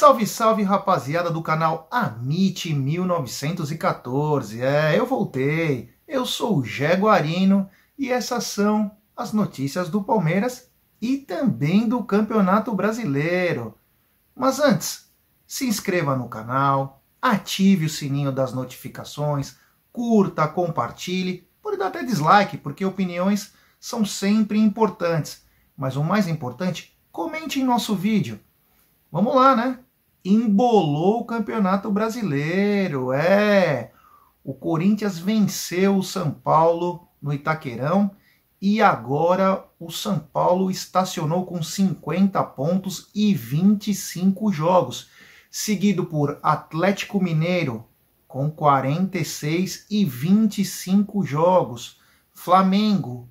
Salve, salve, rapaziada do canal Amite 1914. É, eu voltei. Eu sou o Guarino e essas são as notícias do Palmeiras e também do Campeonato Brasileiro. Mas antes, se inscreva no canal, ative o sininho das notificações, curta, compartilhe, pode dar até dislike, porque opiniões são sempre importantes. Mas o mais importante, comente em nosso vídeo. Vamos lá, né? embolou o Campeonato Brasileiro. É, o Corinthians venceu o São Paulo no Itaquerão e agora o São Paulo estacionou com 50 pontos e 25 jogos, seguido por Atlético Mineiro com 46 e 25 jogos, Flamengo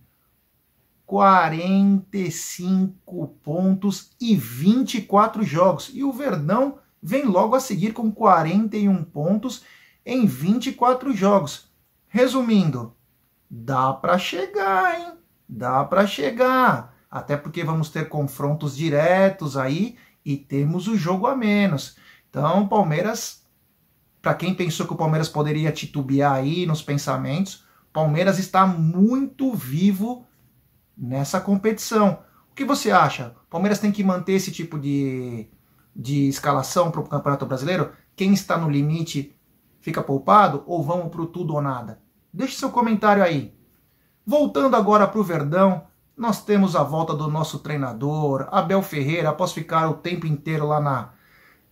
45 pontos e 24 jogos. E o Verdão vem logo a seguir com 41 pontos em 24 jogos. Resumindo, dá para chegar, hein? Dá para chegar. Até porque vamos ter confrontos diretos aí e temos o jogo a menos. Então, Palmeiras, para quem pensou que o Palmeiras poderia titubear aí nos pensamentos, Palmeiras está muito vivo nessa competição. O que você acha? O Palmeiras tem que manter esse tipo de, de escalação para o Campeonato Brasileiro? Quem está no limite fica poupado ou vamos para o tudo ou nada? Deixe seu comentário aí. Voltando agora para o Verdão, nós temos a volta do nosso treinador, Abel Ferreira, após ficar o tempo inteiro lá na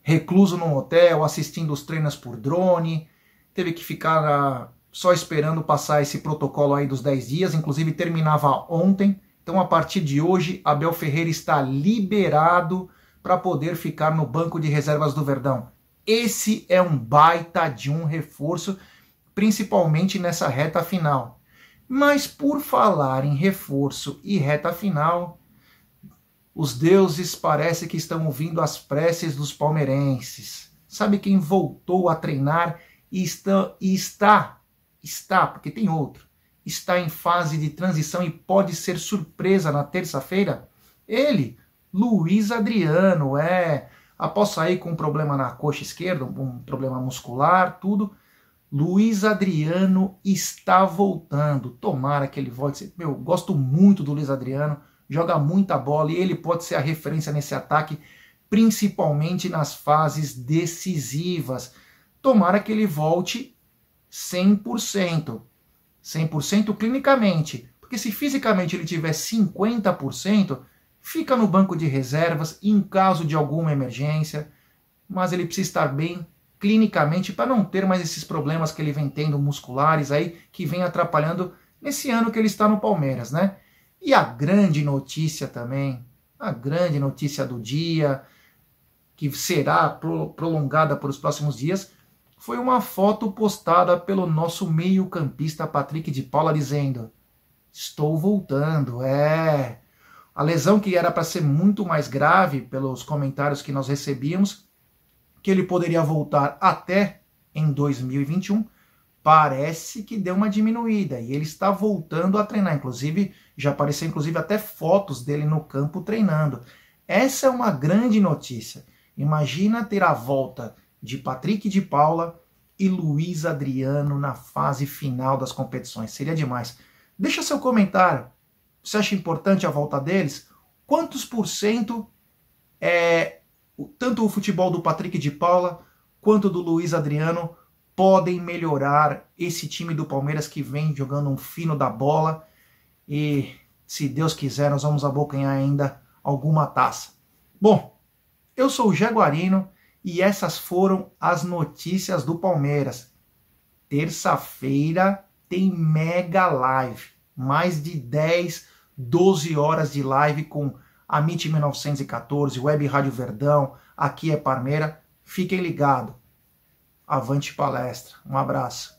recluso num hotel, assistindo os treinos por drone, teve que ficar só esperando passar esse protocolo aí dos 10 dias, inclusive terminava ontem. Então, a partir de hoje, Abel Ferreira está liberado para poder ficar no banco de reservas do Verdão. Esse é um baita de um reforço, principalmente nessa reta final. Mas por falar em reforço e reta final, os deuses parece que estão ouvindo as preces dos palmeirenses. Sabe quem voltou a treinar e está, e está Está, porque tem outro. Está em fase de transição e pode ser surpresa na terça-feira? Ele, Luiz Adriano, é. Após sair com um problema na coxa esquerda, um problema muscular, tudo. Luiz Adriano está voltando. Tomara que ele volte. Meu, gosto muito do Luiz Adriano, joga muita bola e ele pode ser a referência nesse ataque, principalmente nas fases decisivas. Tomara que ele volte 100%. 100% clinicamente. Porque se fisicamente ele tiver 50%, fica no banco de reservas em caso de alguma emergência, mas ele precisa estar bem clinicamente para não ter mais esses problemas que ele vem tendo musculares aí que vem atrapalhando nesse ano que ele está no Palmeiras, né? E a grande notícia também, a grande notícia do dia, que será prolongada por os próximos dias, foi uma foto postada pelo nosso meio-campista Patrick de Paula dizendo: Estou voltando, é. A lesão que era para ser muito mais grave, pelos comentários que nós recebíamos, que ele poderia voltar até em 2021, parece que deu uma diminuída e ele está voltando a treinar. Inclusive, já apareceu inclusive até fotos dele no campo treinando. Essa é uma grande notícia. Imagina ter a volta de Patrick de Paula e Luiz Adriano na fase final das competições. Seria demais. Deixa seu comentário. Você acha importante a volta deles? Quantos por cento é tanto o futebol do Patrick de Paula quanto do Luiz Adriano podem melhorar esse time do Palmeiras que vem jogando um fino da bola e se Deus quiser nós vamos abocanhar ainda alguma taça. Bom, eu sou o Jaguarino e essas foram as notícias do Palmeiras. Terça-feira tem mega live, mais de 10, 12 horas de live com a MIT 1914, Web Rádio Verdão, aqui é Parmeira. Fiquem ligados. Avante palestra. Um abraço.